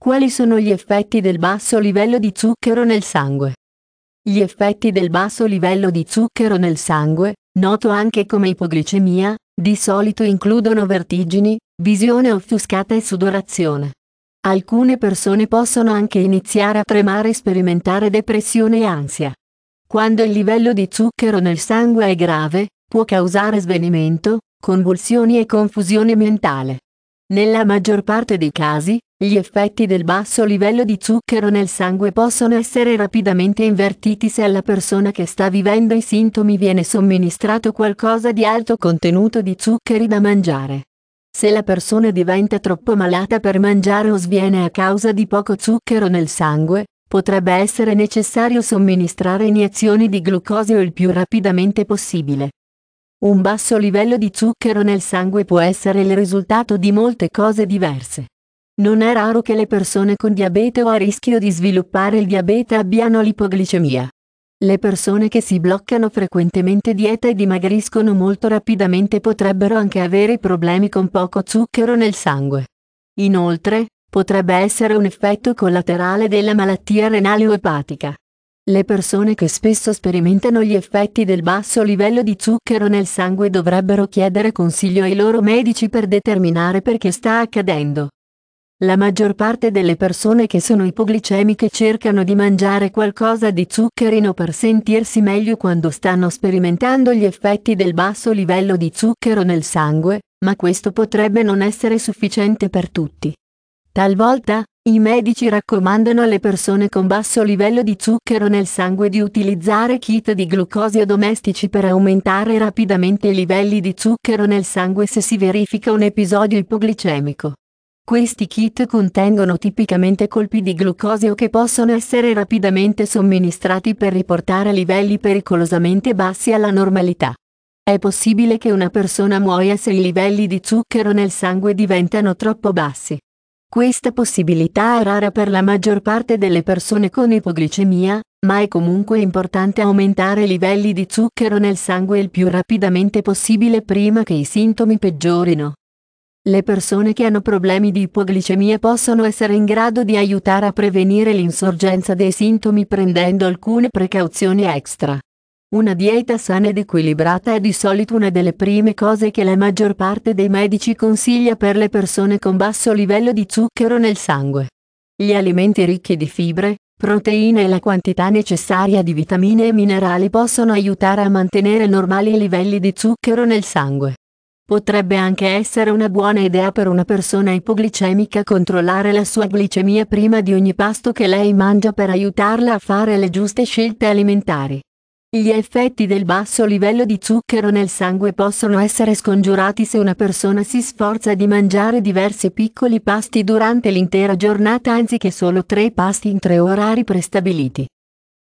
Quali sono gli effetti del basso livello di zucchero nel sangue? Gli effetti del basso livello di zucchero nel sangue, noto anche come ipoglicemia, di solito includono vertigini, visione offuscata e sudorazione. Alcune persone possono anche iniziare a tremare e sperimentare depressione e ansia. Quando il livello di zucchero nel sangue è grave, può causare svenimento, convulsioni e confusione mentale. Nella maggior parte dei casi, gli effetti del basso livello di zucchero nel sangue possono essere rapidamente invertiti se alla persona che sta vivendo i sintomi viene somministrato qualcosa di alto contenuto di zuccheri da mangiare. Se la persona diventa troppo malata per mangiare o sviene a causa di poco zucchero nel sangue, potrebbe essere necessario somministrare iniezioni di glucosio il più rapidamente possibile. Un basso livello di zucchero nel sangue può essere il risultato di molte cose diverse. Non è raro che le persone con diabete o a rischio di sviluppare il diabete abbiano l'ipoglicemia. Le persone che si bloccano frequentemente dieta e dimagriscono molto rapidamente potrebbero anche avere problemi con poco zucchero nel sangue. Inoltre, potrebbe essere un effetto collaterale della malattia renale o epatica. Le persone che spesso sperimentano gli effetti del basso livello di zucchero nel sangue dovrebbero chiedere consiglio ai loro medici per determinare perché sta accadendo. La maggior parte delle persone che sono ipoglicemiche cercano di mangiare qualcosa di zuccherino per sentirsi meglio quando stanno sperimentando gli effetti del basso livello di zucchero nel sangue, ma questo potrebbe non essere sufficiente per tutti. Talvolta, i medici raccomandano alle persone con basso livello di zucchero nel sangue di utilizzare kit di glucosio domestici per aumentare rapidamente i livelli di zucchero nel sangue se si verifica un episodio ipoglicemico. Questi kit contengono tipicamente colpi di glucosio che possono essere rapidamente somministrati per riportare livelli pericolosamente bassi alla normalità. È possibile che una persona muoia se i livelli di zucchero nel sangue diventano troppo bassi. Questa possibilità è rara per la maggior parte delle persone con ipoglicemia, ma è comunque importante aumentare i livelli di zucchero nel sangue il più rapidamente possibile prima che i sintomi peggiorino. Le persone che hanno problemi di ipoglicemia possono essere in grado di aiutare a prevenire l'insorgenza dei sintomi prendendo alcune precauzioni extra. Una dieta sana ed equilibrata è di solito una delle prime cose che la maggior parte dei medici consiglia per le persone con basso livello di zucchero nel sangue. Gli alimenti ricchi di fibre, proteine e la quantità necessaria di vitamine e minerali possono aiutare a mantenere normali livelli di zucchero nel sangue. Potrebbe anche essere una buona idea per una persona ipoglicemica controllare la sua glicemia prima di ogni pasto che lei mangia per aiutarla a fare le giuste scelte alimentari. Gli effetti del basso livello di zucchero nel sangue possono essere scongiurati se una persona si sforza di mangiare diversi piccoli pasti durante l'intera giornata anziché solo tre pasti in tre orari prestabiliti.